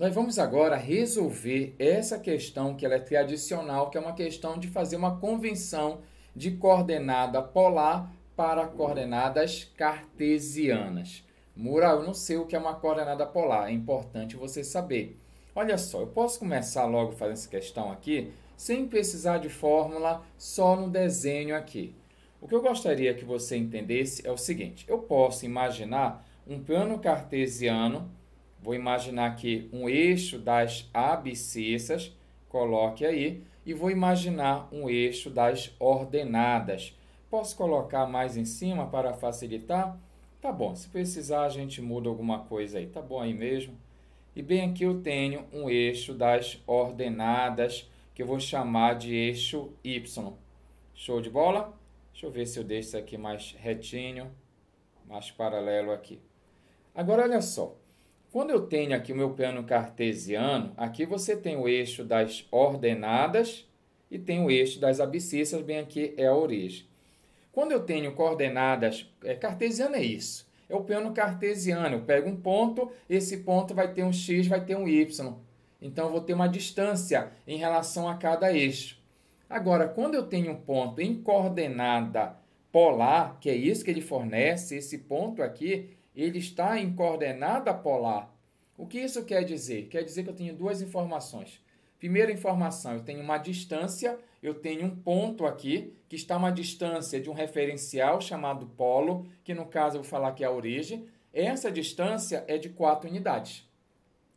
Nós vamos agora resolver essa questão que ela é tradicional, que é uma questão de fazer uma convenção de coordenada polar para coordenadas cartesianas. Mural, eu não sei o que é uma coordenada polar, é importante você saber. Olha só, eu posso começar logo fazendo essa questão aqui, sem precisar de fórmula, só no desenho aqui. O que eu gostaria que você entendesse é o seguinte: eu posso imaginar um plano cartesiano Vou imaginar aqui um eixo das abscissas, coloque aí, e vou imaginar um eixo das ordenadas. Posso colocar mais em cima para facilitar? Tá bom, se precisar a gente muda alguma coisa aí, tá bom aí mesmo? E bem aqui eu tenho um eixo das ordenadas, que eu vou chamar de eixo Y. Show de bola? Deixa eu ver se eu deixo isso aqui mais retinho, mais paralelo aqui. Agora, olha só, quando eu tenho aqui o meu plano cartesiano, aqui você tem o eixo das ordenadas e tem o eixo das abscissas, bem aqui é a origem. Quando eu tenho coordenadas, é, cartesiano é isso, é o plano cartesiano. Eu pego um ponto, esse ponto vai ter um x, vai ter um y. Então eu vou ter uma distância em relação a cada eixo. Agora, quando eu tenho um ponto em coordenada polar, que é isso que ele fornece, esse ponto aqui, ele está em coordenada polar. O que isso quer dizer? Quer dizer que eu tenho duas informações. Primeira informação, eu tenho uma distância, eu tenho um ponto aqui que está uma distância de um referencial chamado polo, que no caso eu vou falar que é a origem. Essa distância é de 4 unidades.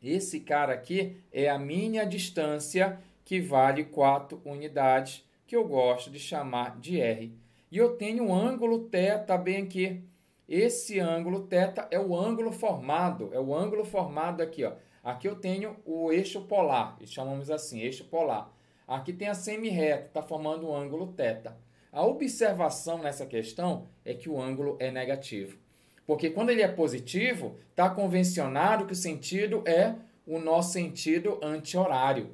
Esse cara aqui é a minha distância que vale 4 unidades, que eu gosto de chamar de R. E eu tenho um ângulo θ bem aqui. Esse ângulo θ é o ângulo formado, é o ângulo formado aqui, ó. Aqui eu tenho o eixo polar, e chamamos assim, eixo polar. Aqui tem a semi-reta, está formando o ângulo θ. A observação nessa questão é que o ângulo é negativo. Porque quando ele é positivo, está convencionado que o sentido é o nosso sentido anti-horário.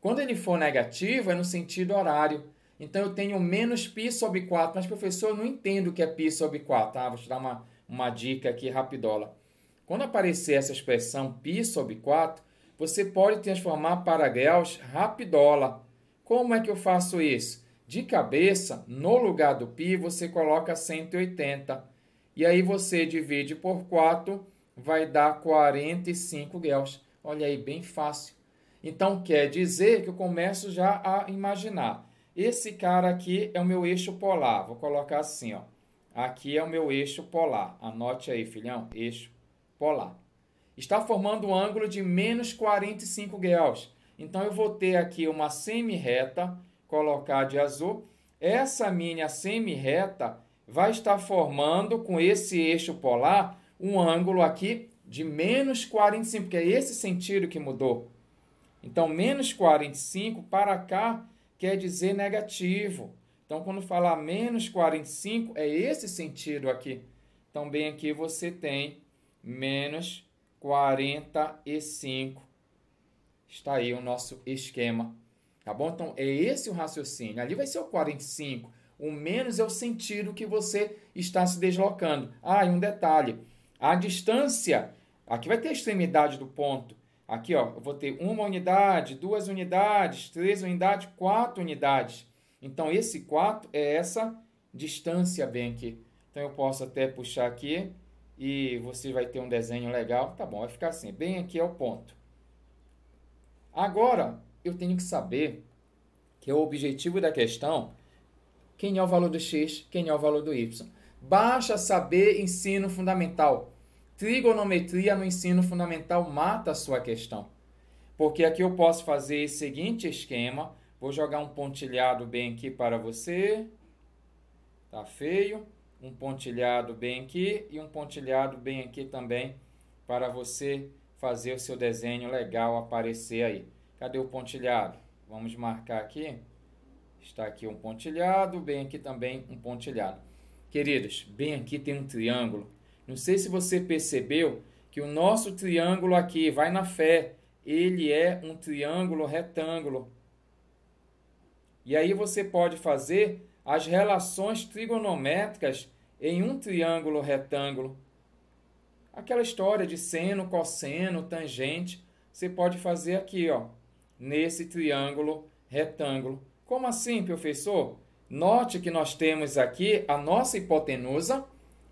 Quando ele for negativo, é no sentido horário. Então eu tenho menos π sobre 4. Mas, professor, eu não entendo o que é π sobre 4. Ah, tá? vou te dar uma, uma dica aqui rapidola. Quando aparecer essa expressão π sobre 4, você pode transformar para graus rapidola. Como é que eu faço isso? De cabeça, no lugar do π, você coloca 180. E aí você divide por 4, vai dar 45 graus. Olha aí, bem fácil. Então quer dizer que eu começo já a imaginar. Esse cara aqui é o meu eixo polar. Vou colocar assim, ó. Aqui é o meu eixo polar. Anote aí, filhão. Eixo polar. Está formando um ângulo de menos 45 graus. Então, eu vou ter aqui uma semi-reta, colocar de azul. Essa minha semi-reta vai estar formando com esse eixo polar um ângulo aqui de menos 45, que é esse sentido que mudou. Então, menos 45 para cá quer dizer negativo. Então, quando falar menos 45, é esse sentido aqui. Então, bem aqui você tem menos 45. Está aí o nosso esquema. Tá bom? Então, é esse o raciocínio. Ali vai ser o 45. O menos é o sentido que você está se deslocando. Ah, e um detalhe: a distância, aqui vai ter a extremidade do ponto. Aqui, ó, eu vou ter uma unidade, duas unidades, três unidades, quatro unidades. Então, esse 4 é essa distância bem aqui. Então, eu posso até puxar aqui e você vai ter um desenho legal. Tá bom, vai ficar assim. Bem aqui é o ponto. Agora, eu tenho que saber que é o objetivo da questão, quem é o valor do X, quem é o valor do Y. Basta saber ensino fundamental trigonometria no ensino fundamental mata a sua questão. Porque aqui eu posso fazer o seguinte esquema. Vou jogar um pontilhado bem aqui para você. Tá feio. Um pontilhado bem aqui e um pontilhado bem aqui também para você fazer o seu desenho legal aparecer aí. Cadê o pontilhado? Vamos marcar aqui. Está aqui um pontilhado, bem aqui também um pontilhado. Queridos, bem aqui tem um triângulo. Não sei se você percebeu que o nosso triângulo aqui, vai na fé, ele é um triângulo retângulo. E aí você pode fazer as relações trigonométricas em um triângulo retângulo. Aquela história de seno, cosseno, tangente, você pode fazer aqui, ó, nesse triângulo retângulo. Como assim, professor? Note que nós temos aqui a nossa hipotenusa,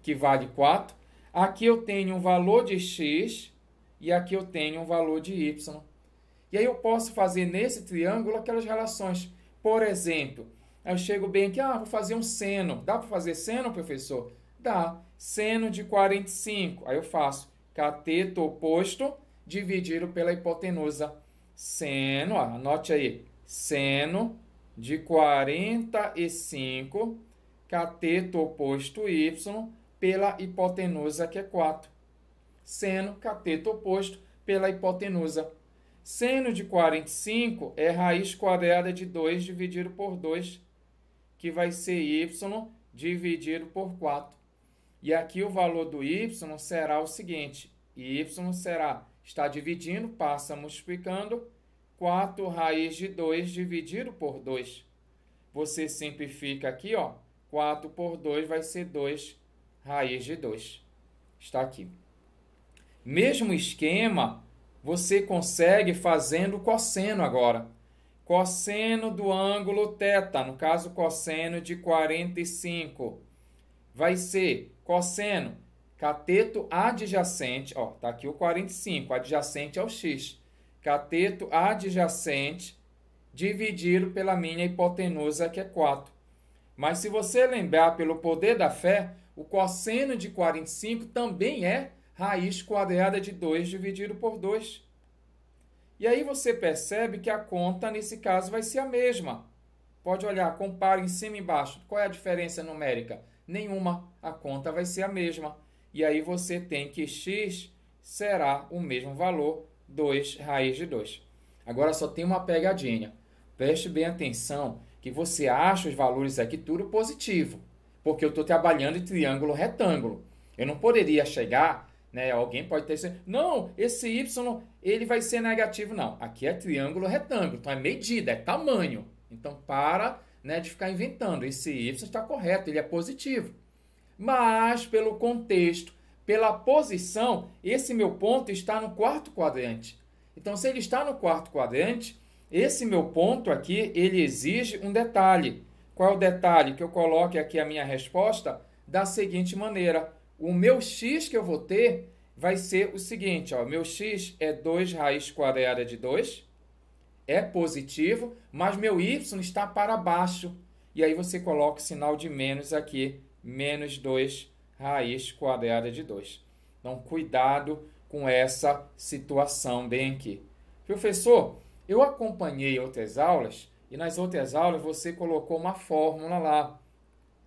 que vale 4, Aqui eu tenho um valor de x e aqui eu tenho um valor de y. E aí eu posso fazer nesse triângulo aquelas relações. Por exemplo, eu chego bem aqui, ah, vou fazer um seno. Dá para fazer seno, professor? Dá. Seno de 45. Aí eu faço cateto oposto dividido pela hipotenusa. Seno, ó, anote aí, seno de 45, cateto oposto y pela hipotenusa, que é 4. Seno, cateto oposto, pela hipotenusa. Seno de 45 é raiz quadrada de 2 dividido por 2, que vai ser y dividido por 4. E aqui o valor do y será o seguinte: y será, está dividindo, passa multiplicando, 4 raiz de 2 dividido por 2. Você simplifica aqui, ó, 4 por 2 vai ser 2 raiz de 2. Está aqui. Mesmo esquema você consegue fazendo cosseno agora. Cosseno do ângulo θ, no caso cosseno de 45. Vai ser cosseno cateto adjacente, ó, tá aqui o 45, adjacente ao x. Cateto adjacente dividido pela minha hipotenusa que é 4. Mas se você lembrar pelo poder da fé, o cosseno de 45 também é raiz quadrada de 2 dividido por 2. E aí você percebe que a conta, nesse caso, vai ser a mesma. Pode olhar, compara em cima e embaixo. Qual é a diferença numérica? Nenhuma. A conta vai ser a mesma. E aí você tem que x será o mesmo valor, 2 raiz de 2. Agora só tem uma pegadinha. Preste bem atenção que você acha os valores aqui tudo positivo, porque eu estou trabalhando em triângulo retângulo. Eu não poderia chegar, né? Alguém pode ter não, esse y ele vai ser negativo, não. Aqui é triângulo retângulo, então é medida, é tamanho. Então para né, de ficar inventando. Esse y está correto, ele é positivo. Mas pelo contexto, pela posição, esse meu ponto está no quarto quadrante. Então se ele está no quarto quadrante esse meu ponto aqui, ele exige um detalhe. Qual é o detalhe? Que eu coloque aqui a minha resposta da seguinte maneira. O meu x que eu vou ter vai ser o seguinte, ó, meu x é 2 raiz quadrada de 2, é positivo, mas meu y está para baixo. E aí você coloca o sinal de menos aqui, menos 2 raiz quadrada de 2. Então, cuidado com essa situação bem aqui. Professor, eu acompanhei outras aulas e nas outras aulas você colocou uma fórmula lá.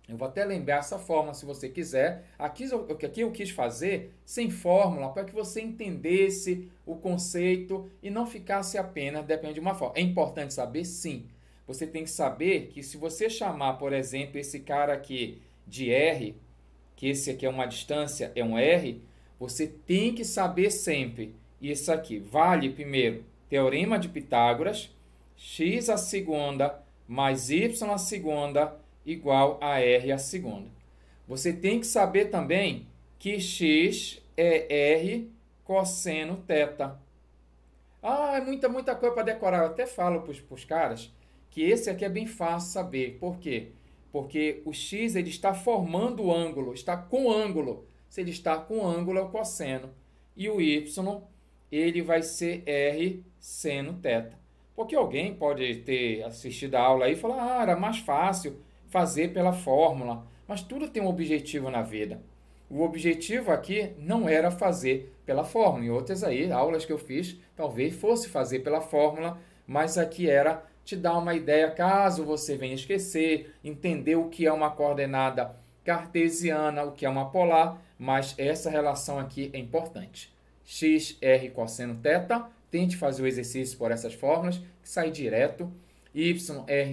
Eu vou até lembrar essa fórmula se você quiser. Aqui, aqui eu quis fazer sem fórmula para que você entendesse o conceito e não ficasse apenas dependendo de uma fórmula. É importante saber? Sim. Você tem que saber que se você chamar, por exemplo, esse cara aqui de R, que esse aqui é uma distância, é um R, você tem que saber sempre. isso aqui vale primeiro Teorema de Pitágoras, x a segunda mais y a segunda igual a r a segunda. Você tem que saber também que x é r cosseno θ. Ah, é muita, muita coisa para decorar. Eu até falo para os caras que esse aqui é bem fácil saber. Por quê? Porque o x ele está formando o ângulo, está com ângulo. Se ele está com ângulo, é o cosseno. E o y ele vai ser R seno θ. Porque alguém pode ter assistido a aula e falar, ah, era mais fácil fazer pela fórmula. Mas tudo tem um objetivo na vida. O objetivo aqui não era fazer pela fórmula. Em outras aí, aulas que eu fiz, talvez fosse fazer pela fórmula, mas aqui era te dar uma ideia, caso você venha esquecer, entender o que é uma coordenada cartesiana, o que é uma polar, mas essa relação aqui é importante xr cosseno θ. Tente fazer o exercício por essas fórmulas, que sai direto yr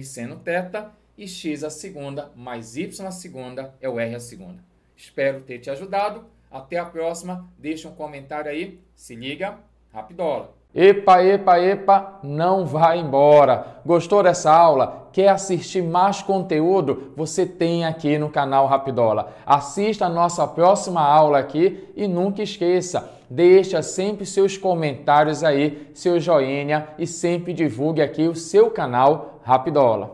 seno θ e x a segunda mais y a segunda é o r a segunda. Espero ter te ajudado. Até a próxima. Deixa um comentário aí. Se liga, rapidola. Epa, epa, epa, não vá embora. Gostou dessa aula? Quer assistir mais conteúdo? Você tem aqui no canal Rapidola. Assista a nossa próxima aula aqui e nunca esqueça deixa sempre seus comentários aí, seu joinha e sempre divulgue aqui o seu canal Rapidola.